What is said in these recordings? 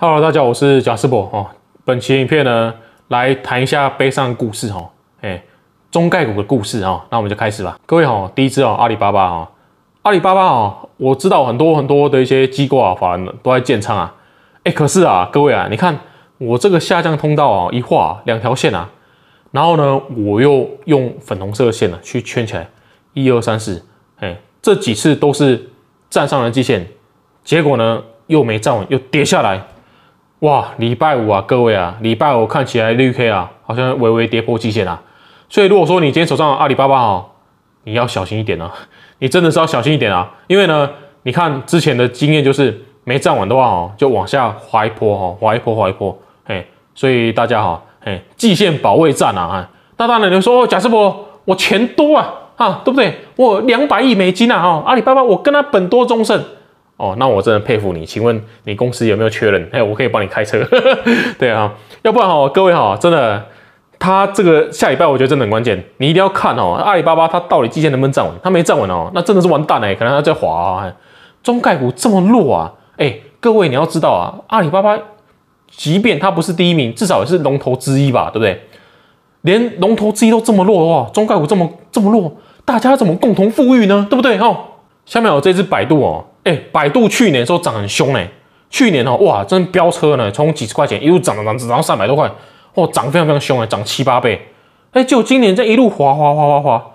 Hello，大家，好，我是贾师伯哦。本期影片呢，来谈一下悲伤故事哦。哎，中概股的故事啊，那我们就开始吧。各位好，第一支哦，阿里巴巴啊，阿里巴巴啊，我知道很多很多的一些机构啊，法人都在建仓啊。哎，可是啊，各位啊，你看我这个下降通道啊，一画两条线啊，然后呢，我又用粉红色的线呢去圈起来，一二三四，哎，这几次都是站上了基线，结果呢，又没站稳，又跌下来。哇，礼拜五啊，各位啊，礼拜五看起来绿 K 啊，好像微微跌破极限啊。所以如果说你今天手上阿里巴巴哦，你要小心一点啊，你真的是要小心一点啊。因为呢，你看之前的经验就是没站稳的话哦，就往下滑一波哈，滑一波滑一波。嘿，所以大家哈，嘿，极限保卫战啊啊。那当然你说贾师傅，我钱多啊啊，对不对？我两百亿美金啊，哈，阿里巴巴我跟他本多终胜。哦，那我真的佩服你。请问你公司有没有缺人？哎，我可以帮你开车。对啊，要不然哈，各位哈，真的，他这个下礼拜我觉得真的很关键，你一定要看哦。阿里巴巴它到底基建能不能站稳？它没站稳哦，那真的是完蛋哎。可能它在滑。啊。中概股这么弱啊，哎，各位你要知道啊，阿里巴巴即便它不是第一名，至少也是龙头之一吧，对不对？连龙头之一都这么弱的话，中概股这么这么弱，大家怎么共同富裕呢？对不对？哦，下面有这只百度哦。百度去年说涨很凶哎，去年哦哇，真飙车呢，从几十块钱一路涨涨涨，涨到三百多块，哦涨非常非常凶哎，涨七八倍。哎，就今年这一路滑滑滑滑滑，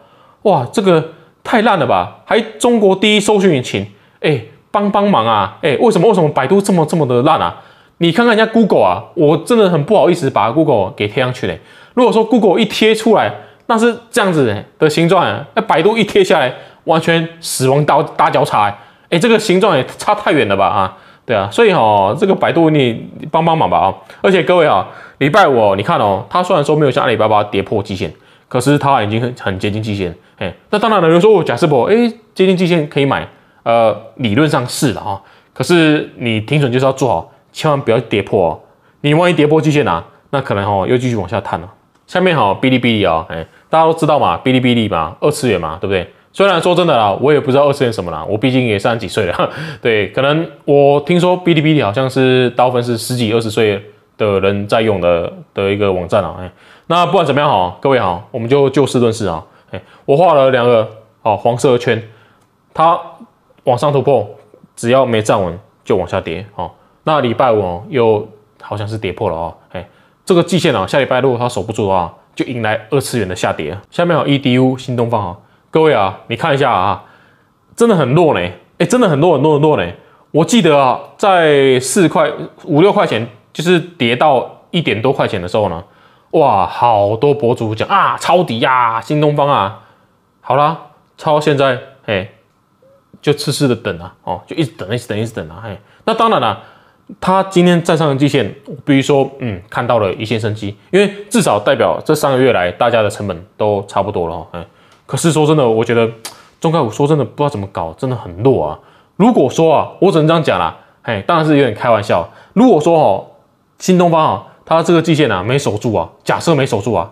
哇，这个太烂了吧？还中国第一搜寻引擎哎，帮帮忙啊！哎，为什么为什么百度这么这么的烂啊？你看看人家 Google 啊，我真的很不好意思把 Google 给贴上去嘞。如果说 Google 一贴出来，那是这样子的形状，那百度一贴下来，完全死亡刀大交叉。哎，这个形状也差太远了吧啊？对啊，所以哈，这个百度你帮帮忙吧啊！而且各位啊，礼拜五你看哦，它虽然说没有像阿里巴巴跌破极限，可是它已经很很接近极限。哎，那当然有人说贾师傅，哎，接近极限可以买，呃，理论上是的啊，可是你停损就是要做好，千万不要跌破哦。你万一跌破极限啊，那可能哦又继续往下探了。下面好，哔哩哔哩啊，哎，大家都知道嘛，哔哩哔哩嘛，二次元嘛，对不对？虽然说真的啦，我也不知道二次元什么啦，我毕竟也三十几岁了。对，可能我听说哔哩哔哩好像是刀粉是十几二十岁的人在用的的一个网站啊。哎，那不管怎么样好，各位好，我们就就事论事啊。哎，我画了两个好黄色圈，它往上突破，只要没站稳就往下跌。好，那礼拜五又好像是跌破了啊。哎，这个季线啊，下礼拜如果它守不住的话，就迎来二次元的下跌。下面有 e D U 新东方啊。各位啊，你看一下啊，真的很弱呢，哎，真的很弱很弱很弱呢。我记得啊，在四块五六块钱，就是跌到一点多块钱的时候呢，哇，好多博主讲啊，抄底呀，新东方啊，好啦，抄现在，哎，就痴痴的等啊，哦，就一直等，一直等，一直等啊，嘿，那当然了，他今天站上了季线，比如说，嗯，看到了一线生机，因为至少代表这三个月来大家的成本都差不多了，哦，嗯。可是说真的，我觉得中概股说真的不知道怎么搞，真的很弱啊。如果说啊，我只能这样讲啦，嘿，当然是有点开玩笑。如果说哦，新东方啊，它这个季线啊没守住啊，假设没守住啊，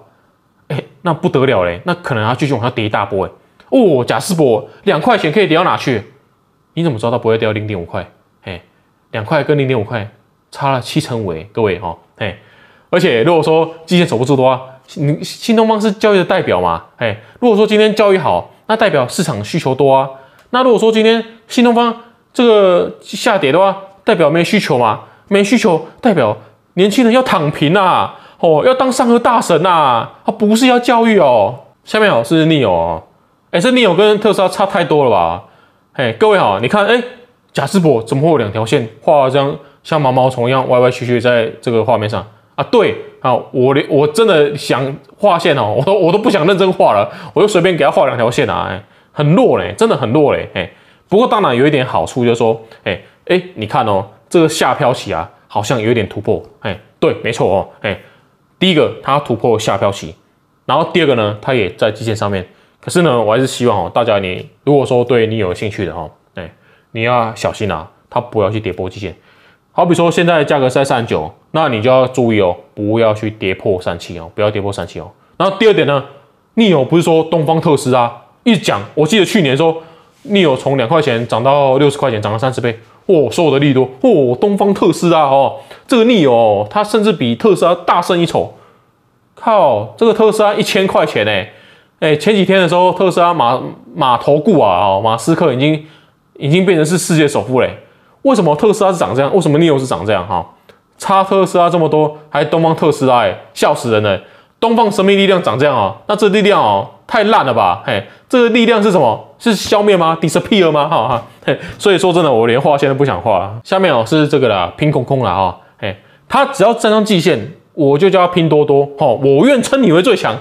哎，那不得了嘞，那可能它继续往下跌一大波哎。哦，贾斯博两块钱可以跌到哪去？你怎么知道它不会掉零点五块？嘿，两块跟零点五块差了七成五各位哦，嘿，而且如果说季线守不住的话。你新东方是教育的代表嘛？哎，如果说今天教育好，那代表市场需求多啊。那如果说今天新东方这个下跌的话，代表没需求嘛？没需求代表年轻人要躺平呐，哦，要当上和大神呐，他不是要教育哦。下面好是 n e o 啊，哎，这 n e o 跟特斯拉差太多了吧？哎，各位好，你看，哎，贾斯博怎么会有两条线画这像像毛毛虫一样歪歪曲曲在这个画面上啊？对。啊，我连我真的想画线哦，我都我都不想认真画了，我就随便给他画两条线啊，哎，很弱嘞，真的很弱嘞，哎，不过当然有一点好处就是说，哎哎，你看哦，这个下飘起啊，好像有一点突破，哎，对，没错哦，哎，第一个它突破下飘起，然后第二个呢，它也在基线上面，可是呢，我还是希望哦，大家你如果说对你有兴趣的哦，哎，你要小心啊，它不要去跌破基线，好比说现在价格在三九。那你就要注意哦，不要去跌破三七哦，不要跌破三七哦。然后第二点呢，逆友不是说东方特斯拉一讲，我记得去年说逆友从两块钱涨到六十块钱，涨了三十倍，哇，所有的力度哇，东方特斯拉哦，这个逆哦、它甚至比特斯拉大胜一筹。靠，这个特斯拉一千块钱哎哎，前几天的时候特斯拉马马头股啊，哦，马斯克已经已经变成是世界首富嘞。为什么特斯拉是涨这样？为什么逆友是涨这样？哈。特斯拉这么多，还东方特斯拉，哎，笑死人了！东方神秘力量长这样啊？那这力量哦，太烂了吧？嘿，这个力量是什么？是消灭吗？Disappear 吗？哈哈，所以说真的，我连画线都不想画。下面哦是这个啦，拼空空了哈，嘿，他只要站上季线，我就叫他拼多多。哈，我愿称你为最强。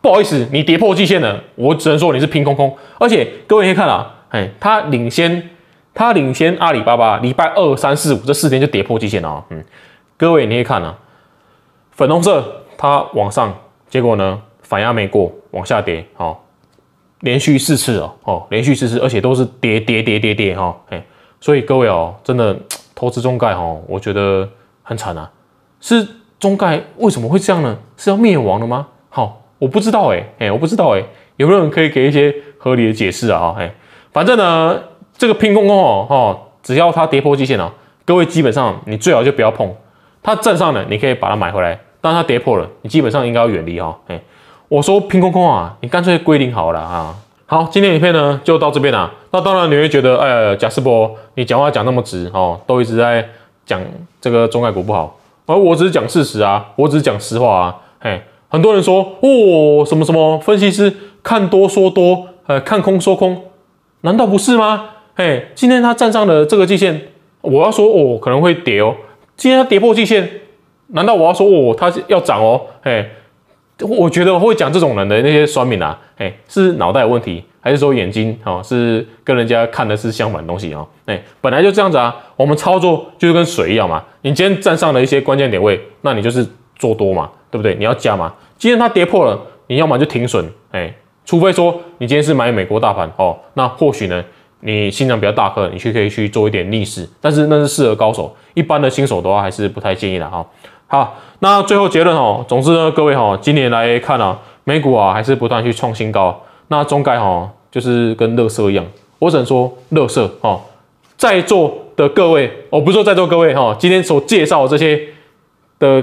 不好意思，你跌破季线了，我只能说你是拼空空。而且各位可以看啊，嘿，他领先。它领先阿里巴巴，礼拜二、三、四、五这四天就跌破极限了啊！嗯，各位你可以看啊，粉红色它往上，结果呢反压没过，往下跌，哦，连续四次哦哦，连续四次，而且都是跌跌跌跌跌哈哎，所以各位哦，真的投资中概哈，我觉得很惨啊！是中概为什么会这样呢？是要灭亡了吗？好，我不知道哎哎，我不知道哎，有没有人可以给一些合理的解释啊？啊哎，反正呢。这个拼空空哦，哈，只要它跌破极限了，各位基本上你最好就不要碰。它站上了，你可以把它买回来，但它跌破了，你基本上应该要远离哈。哎，我说拼空空啊，你干脆归零好了啊。好，今天影片呢就到这边啦。那当然你会觉得，哎，贾士波，你讲话讲那么直哦，都一直在讲这个中概股不好，而我只是讲事实啊，我只是讲实话啊。嘿，很多人说哦，什么什么分析师看多说多，呃，看空说空，难道不是吗？哎，今天它站上了这个季线，我要说哦，可能会跌哦。今天它跌破季线，难道我要说哦，它要涨哦？哎，我觉得会讲这种人的那些酸民啊，哎，是脑袋有问题，还是说眼睛啊，是跟人家看的是相反东西啊？哎，本来就这样子啊，我们操作就是跟水一样嘛。你今天站上了一些关键点位，那你就是做多嘛，对不对？你要加嘛。今天它跌破了，你要么就停损，哎，除非说你今天是买美国大盘哦，那或许呢？你心脏比较大颗，你去可以去做一点逆势，但是那是适合高手，一般的新手的话还是不太建议的哈。好，那最后结论哦，总之呢，各位哈，今年来看啊，美股啊还是不断去创新高，那中概哈就是跟乐色一样，我只能说乐色哦？在座的各位哦，不说在座各位哈，今天所介绍这些的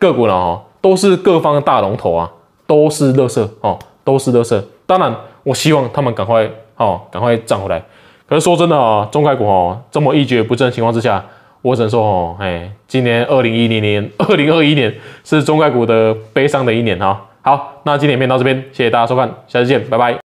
个股呢哈，都是各方的大龙头啊，都是乐色哦，都是乐色，当然，我希望他们赶快。好，赶快涨回来。可是说真的啊，中概股哦，这么一蹶不振的情况之下，我只能说哦，哎，今年二零一零年、二零二一年是中概股的悲伤的一年啊。好，那今天片到这边，谢谢大家收看，下次见，拜拜。